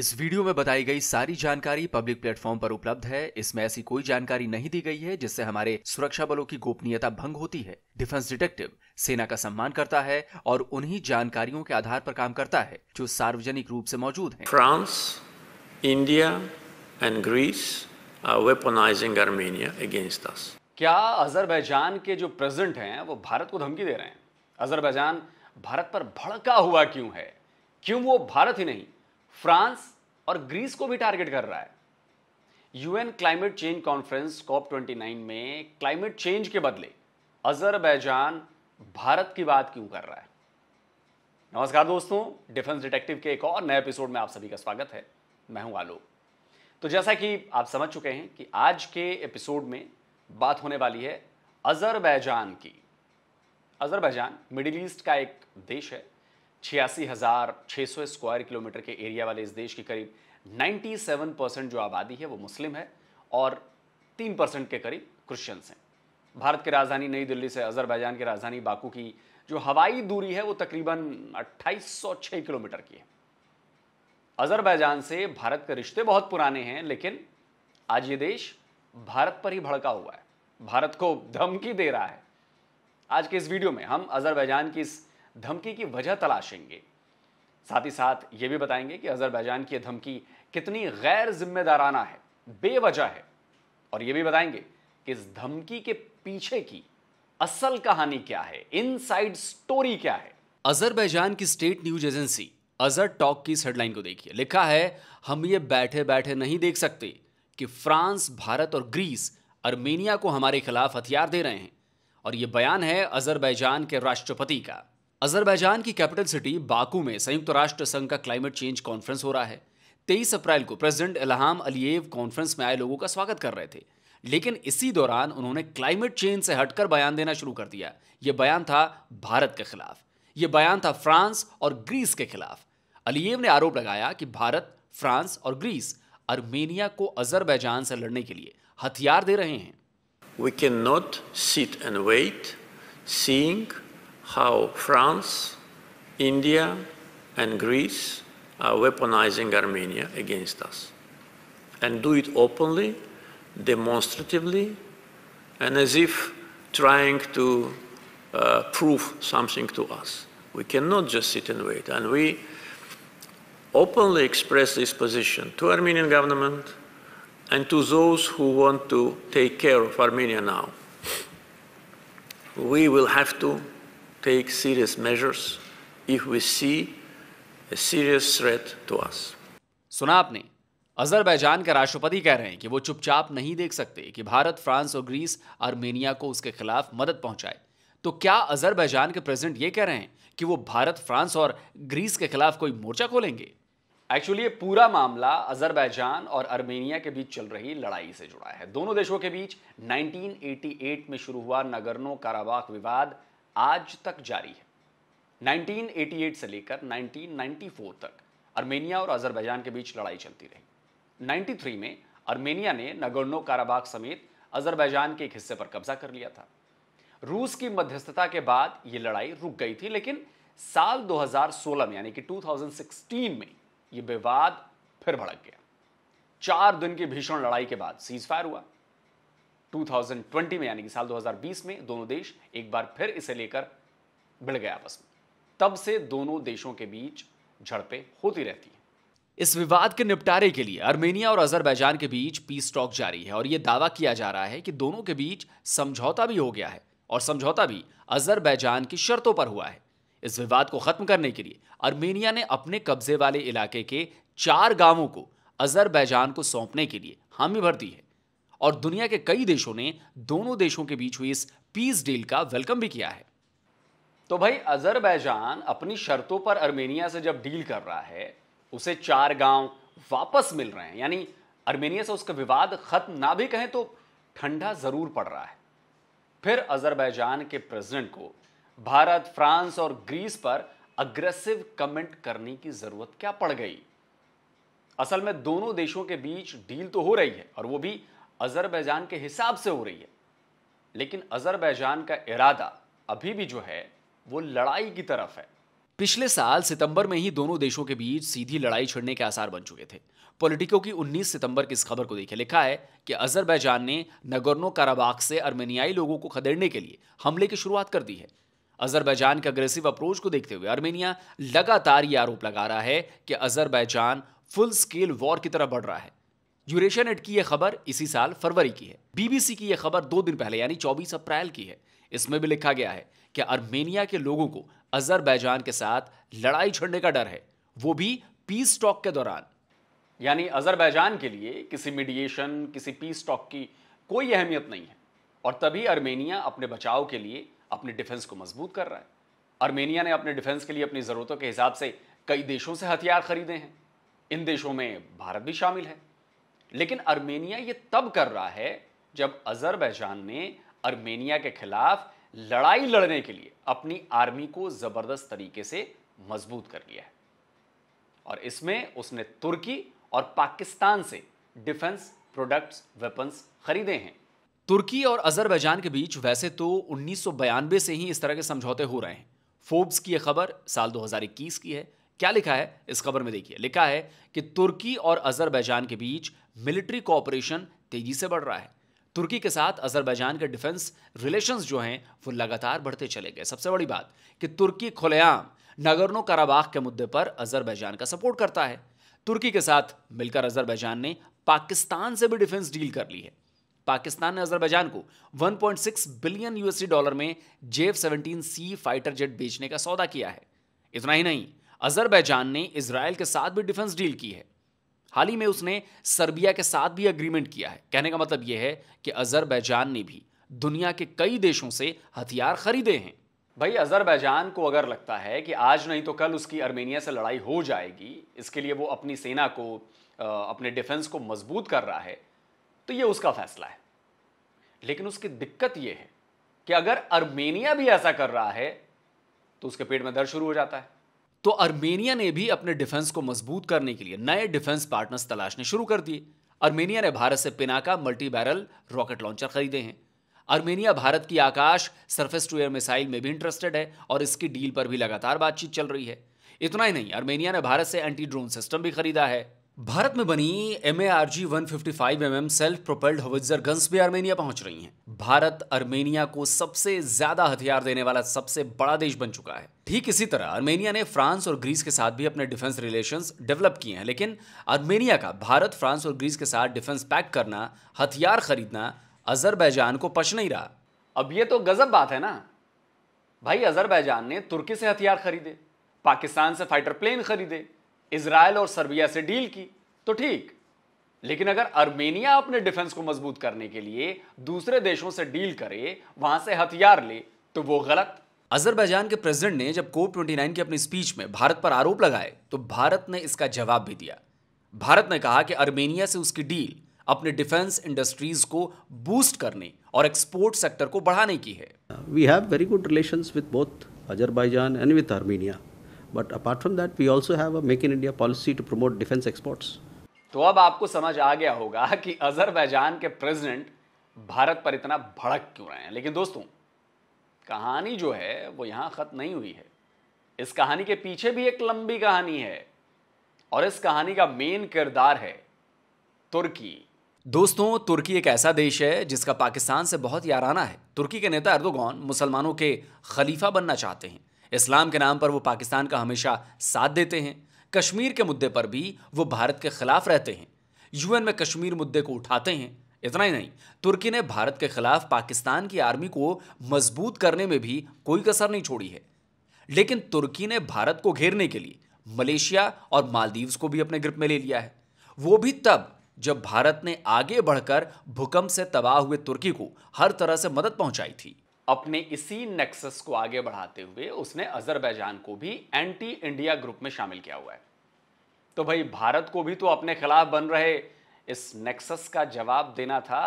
इस वीडियो में बताई गई सारी जानकारी पब्लिक प्लेटफॉर्म पर उपलब्ध है इसमें ऐसी कोई जानकारी नहीं दी गई है जिससे हमारे सुरक्षा बलों की गोपनीयता भंग होती है डिफेंस डिटेक्टिव सेना का सम्मान करता है और उन्हीं जानकारियों के आधार पर काम करता है जो सार्वजनिक रूप से मौजूद है France India and Greece weaponising Armenia against us क्या अजरबैजान के जो प्रेजिडेंट हैं वो भारत को धमकी दे रहे हैं अजरबैजान भारत पर भड़का हुआ क्यों है क्यों वो भारत ही नहीं फ्रांस और ग्रीस को भी टारगेट कर रहा है UN climate change conference COP 29 में क्लाइमेट चेंज के बदले अजरबैजान भारत की बात क्यों कर रहा है नमस्कार दोस्तों डिफेंस डिटेक्टिव के एक और नए एपिसोड में आप सभी का स्वागत है मैं हूं आलोक तो जैसा कि आप समझ चुके हैं कि आज के एपिसोड में बात होने वाली है अजरबैजान की अजरबैजान मिडिल ईस्ट का एक देश है छियासी हज़ार छः सौ स्क्वायर किलोमीटर के एरिया वाले इस देश की करीब 97 परसेंट जो आबादी है वो मुस्लिम है और तीन परसेंट के करीब क्रिश्चियंस हैं भारत की राजधानी नई दिल्ली से अजरबैजान की राजधानी बाकू की जो हवाई दूरी है वो तकरीबन 2806 किलोमीटर की है अजरबैजान से भारत के रिश्ते बहुत पुराने हैं लेकिन आज ये देश भारत पर ही भड़का हुआ है भारत को धमकी दे रहा है आज के इस वीडियो में हम अजरबैजान की इस धमकी की वजह तलाशेंगे साथ ही साथ ये भी बताएंगे कि अजरबैजान की धमकी कितनी गैर जिम्मेदाराना है बेवजह है और ये भी बताएंगे कि इस धमकी के पीछे की असल कहानी क्या है इन स्टोरी क्या है अजरबैजान की state news agency AzerTac की इस हेडलाइन को देखिए लिखा है हम ये बैठे बैठे नहीं देख सकते कि फ्रांस भारत और ग्रीस अर्मेनिया को हमारे खिलाफ हथियार दे रहे हैं और यह बयान है अजरबैजान के राष्ट्रपति का अजरबैजान की कैपिटल सिटी बाकू में संयुक्त राष्ट्र संघ का क्लाइमेट चेंज कॉन्फ्रेंस हो रहा है तेईस अप्रैल को प्रेसिडेंट इलहाम अलीएव कॉन्फ्रेंस में आए लोगों का स्वागत कर रहे थे लेकिन इसी दौरान उन्होंने क्लाइमेट चेंज से हटकर बयान देना शुरू कर दिया यह बयान था भारत के खिलाफ यह बयान था फ्रांस और ग्रीस के खिलाफ अलीएव ने आरोप लगाया कि भारत फ्रांस और ग्रीस अर्मेनिया को अजरबैजान से लड़ने के लिए हथियार दे रहे हैं we can not sit and wait seeing how France, India, and Greece are weaponizing Armenia against us and do it openly, demonstratively, and as if trying to uh, prove something to us. We cannot just sit and wait. And we openly express this position to Armenian government and to those who want to take care of Armenia now. We will have to take serious measures if we see a serious threat to us. सुना आपने Azerbaijan के राष्ट्रपति कह रहे हैं कि वो चुपचाप नहीं देख सकते कि भारत फ्रांस और ग्रीस आर्मेनिया को उसके खिलाफ मदद पहुंचाए तो क्या अजरबैजान के प्रेसिडेंट ये कह रहे हैं कि वो भारत फ्रांस और ग्रीस के खिलाफ कोई मोर्चा खोलेंगे एक्चुअली ये पूरा मामला अजरबैजान और आर्मेनिया के बीच चल रही लड़ाई से जुड़ा है दोनों देशों के बीच 1988 में शुरू हुआ नगरनो काराबाख विवाद आज तक जारी है 1988 से लेकर 1994 तक अर्मेनिया और अजरबैजान के बीच लड़ाई चलती रही 93 में अर्मेनिया ने नगोर्नो काराबाग समेत अजरबैजान के एक हिस्से पर कब्जा कर लिया था रूस की मध्यस्थता के बाद यह लड़ाई रुक गई थी लेकिन साल 2016 में यानी कि 2016 में यह विवाद फिर भड़क गया चार दिन की भीषण लड़ाई के बाद सीज फायर हुआ 2020 में यानी कि साल 2020 में दोनों देश एक बार फिर इसे लेकर भिड़ गए आपस में तब से दोनों देशों के बीच झड़पें होती रहती हैं इस विवाद के निपटारे के लिए अर्मेनिया और अजरबैजान के बीच पीस टॉक जारी है और यह दावा किया जा रहा है कि दोनों के बीच समझौता भी हो गया है और समझौता भी अजरबैजान की शर्तों पर हुआ है इस विवाद को खत्म करने के लिए अर्मेनिया ने अपने कब्जे वाले इलाके के चार गांवों को अजरबैजान को सौंपने के लिए हामी भर दी है और दुनिया के कई देशों ने दोनों देशों के बीच हुई इस पीस डील का वेलकम भी किया है तो भाई अजरबैजान अपनी शर्तों पर अर्मेनिया से जब डील कर रहा है उसे चार गांव वापस मिल रहे हैं यानी अर्मेनिया से उसका विवाद खत्म ना भी कहें तो ठंडा जरूर पड़ रहा है फिर अजरबैजान के प्रेसिडेंट को भारत फ्रांस और ग्रीस पर अग्रेसिव कमेंट करने की जरूरत क्या पड़ गई असल में दोनों देशों के बीच डील तो हो रही है और वो भी अज़रबैजान के हिसाब से हो रही है लेकिन अज़रबैजान का इरादा अभी भी जो है वो लड़ाई की तरफ है पिछले साल सितंबर में ही दोनों देशों के बीच सीधी लड़ाई छिड़ने के आसार बन चुके थे पोलिटिको की 19 सितंबर की इस खबर को देखिए लिखा है कि अजरबैजान ने नगोर्नो काराबाग से अर्मेनियाई लोगों को खदेड़ने के लिए हमले की शुरुआत कर दी है अजरबैजान के अग्रेसिव अप्रोच को देखते हुए अर्मेनिया लगातार ये आरोप लगा रहा है कि अजरबैजान फुल स्केल वॉर की तरफ बढ़ रहा है यूरेशिया नेट की यह खबर इसी साल फरवरी की है बीबीसी की यह खबर दो दिन पहले यानी 24 अप्रैल की है इसमें भी लिखा गया है कि अर्मेनिया के लोगों को अजरबैजान के साथ लड़ाई छड़ने का डर है वो भी पीस टॉक के दौरान यानी अजरबैजान के लिए किसी मीडिएशन किसी पीस टॉक की कोई अहमियत नहीं है और तभी अर्मेनिया अपने बचाव के लिए अपने डिफेंस को मजबूत कर रहा है अर्मेनिया ने अपने डिफेंस के लिए अपनी ज़रूरतों के हिसाब से कई देशों से हथियार खरीदे हैं इन देशों में भारत भी शामिल है लेकिन अर्मेनिया ये तब कर रहा है जब अजरबैजान ने अर्मेनिया के खिलाफ लड़ाई लड़ने के लिए अपनी आर्मी को जबरदस्त तरीके से मजबूत कर लिया है और इसमें उसने तुर्की और पाकिस्तान से डिफेंस प्रोडक्ट्स वेपन्स खरीदे हैं तुर्की और अजरबैजान के बीच वैसे तो उन्नीस से ही इस तरह के समझौते हो रहे हैं फोर्ब्स की यह खबर साल 2021 की है क्या लिखा है इस खबर में देखिए लिखा है कि तुर्की और अजरबैजान के बीच मिलिट्री कोऑपरेशन तेजी से बढ़ रहा है तुर्की के साथ अजरबैजान के डिफेंस रिलेशंस जो हैं वो लगातार बढ़ते चले गए सबसे बड़ी बात कि तुर्की खुलेआम नगरनो कराबाग के मुद्दे पर अजरबैजान का सपोर्ट करता है तुर्की के साथ मिलकर अजरबैजान ने पाकिस्तान से भी डिफेंस डील कर ली है पाकिस्तान ने अजरबैजान को 1.6 बिलियन यूएसडी डॉलर में जेव 17 सी फाइटर जेट बेचने का सौदा किया है इतना ही नहीं अजरबैजान ने इसराइल के साथ भी डिफेंस डील की है हाल ही में उसने सर्बिया के साथ भी अग्रीमेंट किया है कहने का मतलब यह है कि अजरबैजान ने भी दुनिया के कई देशों से हथियार खरीदे हैं भाई अजरबैजान को अगर लगता है कि आज नहीं तो कल उसकी अर्मेनिया से लड़ाई हो जाएगी इसके लिए वो अपनी सेना को अपने डिफेंस को मजबूत कर रहा है तो ये उसका फैसला है लेकिन उसकी दिक्कत ये है कि अगर अर्मेनिया भी ऐसा कर रहा है तो उसके पेट में दर्द शुरू हो जाता है तो अर्मेनिया ने भी अपने डिफेंस को मजबूत करने के लिए नए डिफेंस पार्टनर्स तलाशने शुरू कर दिए आर्मेनिया ने भारत से Pinaka multi barrel rocket launcher खरीदे हैं अर्मेनिया भारत की Akash surface to air missile में भी इंटरेस्टेड है और इसकी डील पर भी लगातार बातचीत चल रही है इतना ही नहीं आर्मेनिया ने भारत से एंटी ड्रोन सिस्टम भी खरीदा है भारत में बनी M A R G one fifty five M M self propelled howitzer guns भी आर्मेनिया पहुंच रही हैं भारत आर्मेनिया को सबसे ज्यादा हथियार देने वाला सबसे बड़ा देश बन चुका है ठीक इसी तरह आर्मेनिया ने फ्रांस और ग्रीस के साथ भी अपने डिफेंस रिलेशंस डेवलप किए हैं लेकिन आर्मेनिया का भारत फ्रांस और ग्रीस के साथ डिफेंस पैक करना हथियार खरीदना अजरबैजान को पच नहीं रहा अब ये तो गजब बात है ना भाई अजरबैजान ने तुर्की से हथियार खरीदे पाकिस्तान से फाइटर प्लेन खरीदे इसराइल और सर्बिया से डील की तो ठीक लेकिन अगर अर्मेनिया अपने डिफेंस को मजबूत करने के लिए दूसरे देशों से डील करे वहां से हथियार ले तो वो गलत अजरबैजान के प्रेसिडेंट ने जब कोप 29 की अपनी स्पीच में भारत पर आरोप लगाए तो भारत ने इसका जवाब भी दिया भारत ने कहा कि अर्मेनिया से उसकी डील अपने डिफेंस इंडस्ट्रीज को बूस्ट करने और एक्सपोर्ट सेक्टर को बढ़ाने की है we have very good relation with both Azerbaijan and with Armenia but apart from that we also have a make in India policy to promote defence exports तो अब आपको समझ आ गया होगा कि अजरबैजान के प्रेसिडेंट भारत पर इतना भड़क क्यों रहे हैं लेकिन दोस्तों कहानी जो है वो यहाँ ख़त्म नहीं हुई है इस कहानी के पीछे भी एक लंबी कहानी है और इस कहानी का मेन किरदार है तुर्की दोस्तों तुर्की एक ऐसा देश है जिसका पाकिस्तान से बहुत याराना है तुर्की के नेता अर्दोगान मुसलमानों के खलीफा बनना चाहते हैं इस्लाम के नाम पर वो पाकिस्तान का हमेशा साथ देते हैं कश्मीर के मुद्दे पर भी वो भारत के खिलाफ रहते हैं यूएन में कश्मीर मुद्दे को उठाते हैं इतना ही नहीं तुर्की ने भारत के खिलाफ पाकिस्तान की आर्मी को मजबूत करने में भी कोई कसर नहीं छोड़ी है लेकिन तुर्की ने भारत को घेरने के लिए मलेशिया और मालदीव्स को भी अपने ग्रिप में ले लिया है वो भी तब जब भारत ने आगे बढ़कर भूकंप से तबाह हुए तुर्की को हर तरह से मदद पहुंचाई थी अपने इसी नेक्सस को आगे बढ़ाते हुए उसने अजरबैजान को भी एंटी इंडिया ग्रुप में शामिल किया हुआ है तो भाई भारत को भी तो अपने खिलाफ बन रहे इस नेक्सस का जवाब देना था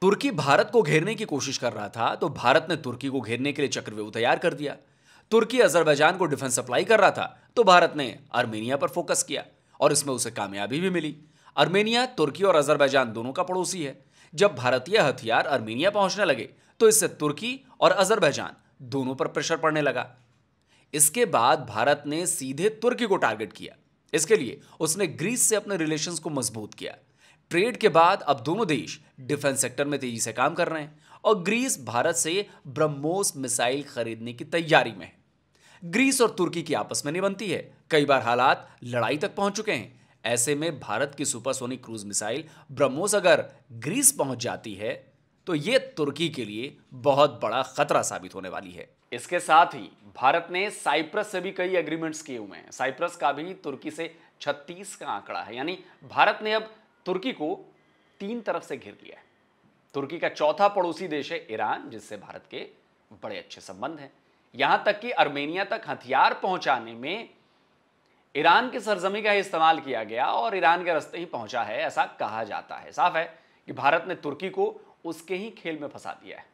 तुर्की भारत को घेरने की कोशिश कर रहा था तो भारत ने तुर्की को घेरने के लिए चक्रव्यूह तैयार कर दिया तुर्की अजरबैजान को डिफेंस सप्लाई कर रहा था तो भारत ने आर्मेनिया पर फोकस किया और इसमें उसे कामयाबी भी मिली आर्मेनिया तुर्की और अजरबैजान दोनों का पड़ोसी है जब भारतीय हथियार आर्मेनिया पहुंचने लगे तो इससे तुर्की और अजरबैजान दोनों पर प्रेशर पड़ने लगा इसके बाद भारत ने सीधे तुर्की को टारगेट किया इसके लिए उसने ग्रीस से अपने रिलेशंस को मजबूत किया ट्रेड के बाद अब दोनों देश डिफेंस सेक्टर में तेजी से काम कर रहे हैं और ग्रीस भारत से ब्रह्मोस मिसाइल खरीदने की तैयारी में है ग्रीस और तुर्की की आपस में नहीं बनती है कई बार हालात लड़ाई तक पहुंच चुके हैं ऐसे में भारत की सुपरसोनिक क्रूज मिसाइल ब्रह्मोस अगर ग्रीस पहुंच जाती है तो ये तुर्की के लिए बहुत बड़ा खतरा साबित होने वाली है इसके साथ ही भारत ने साइप्रस से भी कई एग्रीमेंट्स किए हुए हैं साइप्रस का भी तुर्की से छत्तीस का आंकड़ा है यानी भारत ने अब तुर्की को तीन तरफ से घिर लिया है तुर्की का चौथा पड़ोसी देश है ईरान जिससे भारत के बड़े अच्छे संबंध हैं यहां तक कि अर्मेनिया तक हथियार पहुंचाने में ईरान की सरजमी का इस्तेमाल किया गया और ईरान के रास्ते ही पहुंचा है ऐसा कहा जाता है साफ है कि भारत ने तुर्की को उसके ही खेल में फंसा दिया है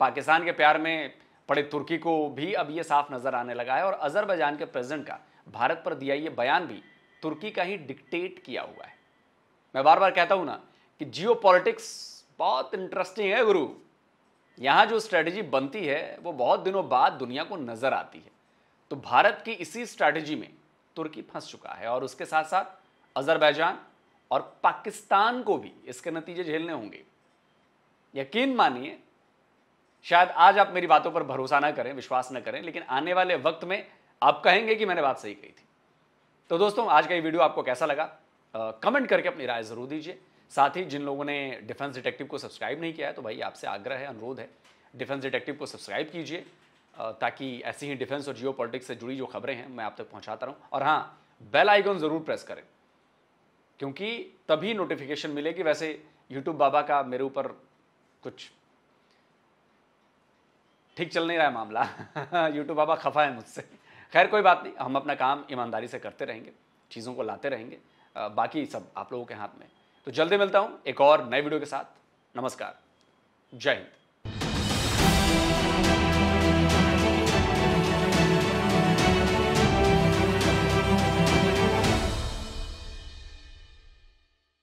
पाकिस्तान के प्यार में पड़े तुर्की को भी अब ये साफ नजर आने लगा है और अजरबैजान के प्रेसिडेंट का भारत पर दिया ये बयान भी तुर्की का ही डिक्टेट किया हुआ है मैं बार बार कहता हूं ना कि जियो बहुत इंटरेस्टिंग है गुरु यहां जो स्ट्रेटजी बनती है वो बहुत दिनों बाद दुनिया को नजर आती है तो भारत की इसी स्ट्रैटेजी में तुर्की फंस चुका है और उसके साथ साथ अजरबैजान और पाकिस्तान को भी इसके नतीजे झेलने होंगे यकीन मानिए शायद आज आप मेरी बातों पर भरोसा ना करें विश्वास ना करें लेकिन आने वाले वक्त में आप कहेंगे कि मैंने बात सही कही थी तो दोस्तों आज का ये वीडियो आपको कैसा लगा कमेंट करके अपनी राय ज़रूर दीजिए साथ ही जिन लोगों ने डिफेंस डिटेक्टिव को सब्सक्राइब नहीं किया है तो भाई आपसे आग्रह है अनुरोध है डिफेंस डिटेक्टिव को सब्सक्राइब कीजिए ताकि ऐसी ही डिफेंस और जियो से जुड़ी जो खबरें हैं मैं आप तक पहुँचाता रहूँ और हाँ बेल आइकॉन ज़रूर प्रेस करें क्योंकि तभी नोटिफिकेशन मिलेगी वैसे यूट्यूब बाबा का मेरे ऊपर कुछ ठीक चल नहीं रहा है मामला यूट्यूब बाबा खफा है मुझसे खैर कोई बात नहीं हम अपना काम ईमानदारी से करते रहेंगे चीज़ों को लाते रहेंगे बाकी सब आप लोगों के हाथ में तो जल्दी मिलता हूँ एक और नए वीडियो के साथ नमस्कार जय हिंद